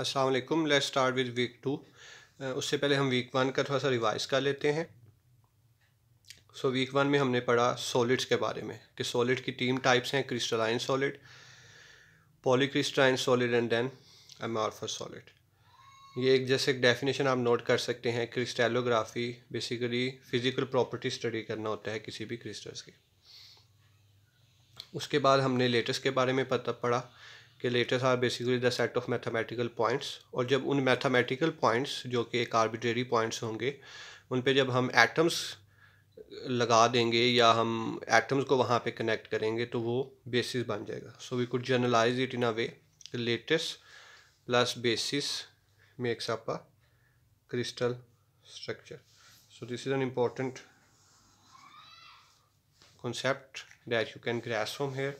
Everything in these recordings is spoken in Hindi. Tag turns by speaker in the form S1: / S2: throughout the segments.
S1: अस्सलाम वालेकुम let's start with week two उससे पहले हम वीक वन का थोड़ा सा रिवाइज कर लेते हैं सो वीक वन में हमने पढ़ा सॉलिड्स के बारे में कि सॉलिड की तीन टाइप्स हैं crystalline solid polycrystalline solid and then amorphous solid ये एक जैसे एक डेफिनेशन आप नोट कर सकते हैं crystallography basically physical property study करना होता है किसी भी क्रिस्टल्स की उसके बाद हमने लेटेस्ट के बारे में पता पढ़ा के lattices are basically the set of mathematical points और जब उन मैथमेटिकल पॉइंट्स जो कि एक आर्बिट्रेरी पॉइंट्स होंगे उन पे जब हम एटम्स लगा देंगे या हम एटम्स को वहाँ पे कनेक्ट करेंगे तो वो बेसिस बन जाएगा so we could generalise it in a way lattice plus basis makes up a crystal structure so this is an important concept that you can grasp from here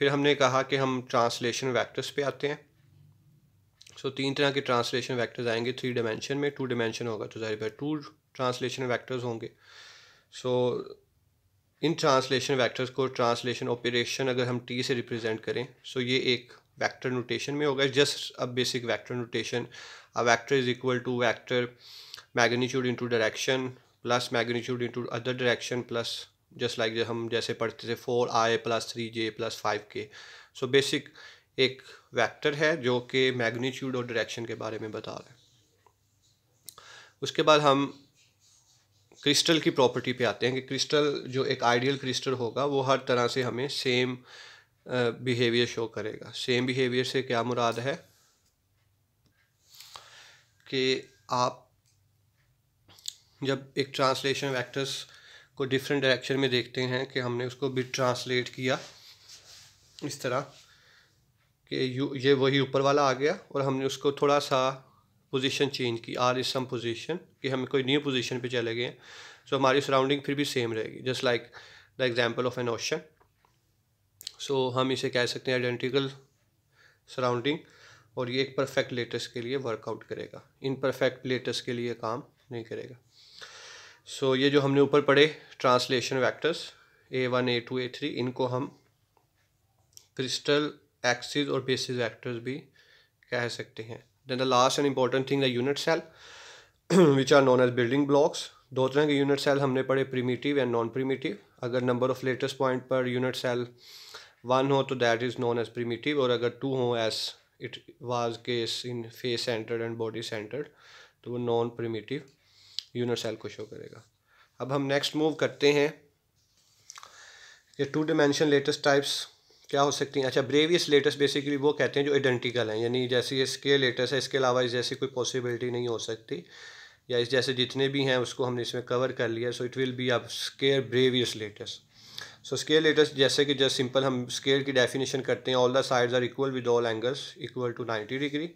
S1: फिर हमने कहा कि हम ट्रांसलेशन वैक्टर्स पे आते हैं सो so, तीन तरह के ट्रांसलेशन वैक्टर्स आएंगे थ्री डायमेंशन में टू डायमेंशन होगा तो जाहिर है टू ट्रांसलेशन वैक्टर्स होंगे सो so, इन ट्रांसलेशन वैक्टर्स को ट्रांसलेशन ऑपरेशन अगर हम टी से रिप्रेजेंट करें सो so ये एक वैक्टर नोटेशन में होगा just a basic vector notation a vector is equal to vector magnitude into direction plus magnitude into other direction plus just like like हम जैसे पढ़ते थे four I plus three J plus five K so basic एक वेक्टर है जो कि मैग्नीट्यूड और डायरेक्शन के बारे में बता रहे उसके बाद हम क्रिस्टल की प्रॉपर्टी पे आते हैं कि क्रिस्टल जो एक आइडियल क्रिस्टल होगा वो हर तरह से हमें सेम बिहेवियर शो करेगा सेम बिहेवियर से क्या मुराद है कि आप जब एक ट्रांसलेशन वैक्टर्स को डिफरेंट डायरेक्शन में देखते हैं कि हमने उसको भी ट्रांसलेट किया इस तरह कि यू ये वही ऊपर वाला आ गया और हमने उसको थोड़ा सा पोजीशन चेंज की आर इज सम पोजीशन कि हम कोई न्यू पोजीशन पे चले गए सो हमारी सराउंडिंग फिर भी सेम रहेगी just like the example of an ocean so हम इसे कह सकते हैं आइडेंटिकल सराउंडिंग और ये एक परफेक्ट लेटेस्ट के लिए वर्कआउट करेगा इन परफेक्ट लेटेस्ट के लिए काम नहीं करेगा सो so, ये जो हमने ऊपर पढ़े translation vectors A one A two A three इनको हम क्रिस्टल एक्सिस और बेसिस वैक्टर्स भी कह सकते हैं then the last and important thing the unit cell which are known as building blocks दो तरह के यूनिट सेल हमने पढ़े प्रीमिटिव एंड नॉन प्रीमिटिव अगर number of lattice point per unit cell one हो तो that is known as primitive और अगर टू हो as it was case in face centred and body centred तो वो नॉन प्रीमिटिव यूनर सेल को शो करेगा अब हम नेक्स्ट मूव करते हैं कि टू डिमेंशन लेटेस्ट टाइप्स क्या हो सकती हैं अच्छा ब्रेवियस लेटेस्ट बेसिकली वो कहते हैं जो आइडेंटिकल हैं यानी जैसे ये स्केल लेटेस्ट है इसके अलावा इस जैसी कोई पॉसिबिलिटी नहीं हो सकती या इस जैसे जितने भी हैं उसको हमने इसमें कवर कर लिया सो इट विल बी अब square Bravais lattice so square lattice जैसे कि जस्ट सिंपल हम स्केल की डेफिनेशन करते हैं all the sides are equal with all angles equal to ninety degree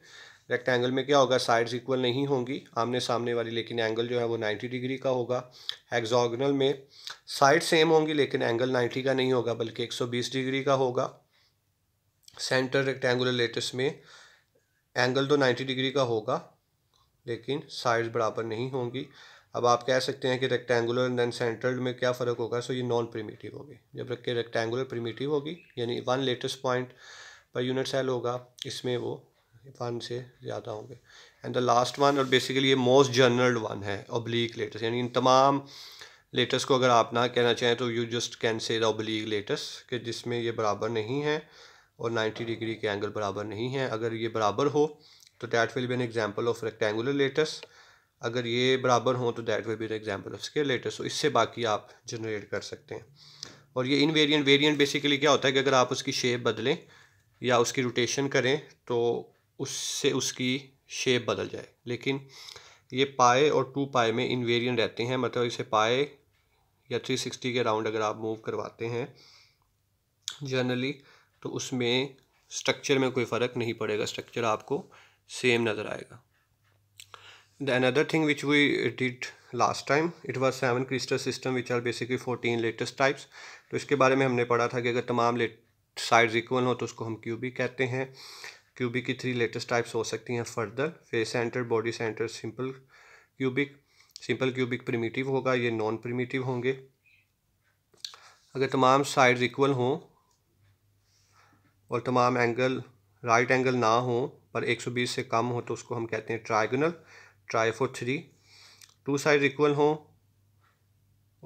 S1: rectangle में क्या होगा साइड्स इक्वल नहीं होंगी आमने सामने वाली लेकिन एंगल जो है वो 90 डिग्री का होगा एग्जॉगनल में साइड सेम होंगी लेकिन एंगल 90 का नहीं होगा बल्कि 120 डिग्री का होगा सेंटर रेक्टेंगुलर लेटस में एंगल तो 90 डिग्री का होगा लेकिन साइड्स बराबर नहीं होंगी अब आप कह सकते हैं कि रेक्टेंगुलर एंड देन सेंटर्ड में क्या फ़र्क होगा सो ये नॉन प्रीमेटिव होगी जब रख के रेक्टेंगुलर प्रीमेटिव होगी यानी one lattice point per unit cell होगा इसमें वो वन से ज़्यादा होंगे एंड द लास्ट वन और बेसिकली ये मोस्ट जनरल वन है ओब्लिक लेटर्स यानी इन तमाम लेटर्स को अगर आप ना कहना चाहें तो you just can say the oblique lattices कि जिसमें ये बराबर नहीं है और 90 डिग्री के एंगल बराबर नहीं है अगर ये बराबर हो तो that will be an example of rectangular lattices अगर ये बराबर हों तो that will be an example of square lattices इससे बाकी आप जनरेट कर सकते हैं और ये इन वेरियंट वेरियंट बेसिकली क्या होता है कि अगर आप उसकी शेप बदलें या उसकी रोटेशन करें तो उससे उसकी शेप बदल जाए लेकिन ये पाए और टू पाए में इन्वेरियन रहते हैं मतलब इसे पाए या थ्री सिक्सटी के राउंड अगर आप मूव करवाते हैं जनरली तो उसमें स्ट्रक्चर में कोई फ़र्क नहीं पड़ेगा स्ट्रक्चर आपको सेम नज़र आएगा the another thing which we did last time it was seven crystal system which are basically fourteen lattice types तो इसके बारे में हमने पढ़ा था कि अगर तमाम लेट साइड्स इक्वल हो तो उसको हम क्यूबिक कहते हैं क्यूबिक की थ्री लेटेस्ट टाइप्स हो सकती हैं further face centre body centre simple cubic simple cubic primitive होगा ये नॉन प्रिमिटिव होंगे अगर तमाम साइड्स इक्वल हों और तमाम एंगल राइट एंगल ना हो पर 120 से कम हो तो उसको हम कहते हैं trigonal tri four three two side equal हों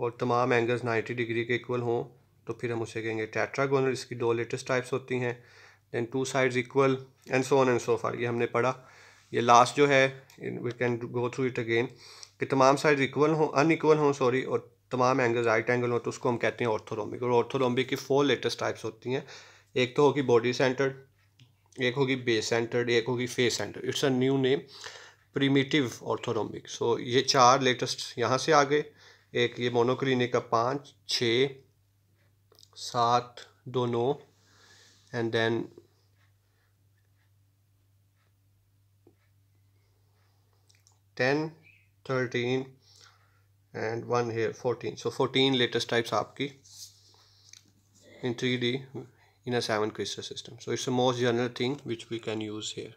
S1: और तमाम एंगल्स 90 डिग्री के इक्वल हों तो फिर हम उसे कहेंगे टेट्रागोनल इसकी दो लेटेस्ट टाइप्स होती हैं then two side equal and so on and so far ये हमने पढ़ा ये लास्ट जो है we can go through it again कि तमाम साइड इक्वल हों अनइक्वल हों सॉरी और तमाम एंगल राइट एंगल हों तो उसको हम कहते हैं ऑर्थोरोम्बिक और ऑर्थोरोम्बिक की फोर लेटेस्ट टाइप्स होती हैं एक तो होगी बॉडी सेंटर्ड एक होगी बेस सेंटर्ड एक होगी face centred it's a new name primitive orthorhombic so ये चार लेटेस्ट यहाँ से आ गए एक ये मोनोक्रीनिक का पाँच छः सात दो नौ and then ten 13 and one here 14 so 14 latest types aapki in 3d in a 7 crystal system so it's the most general thing which we can use here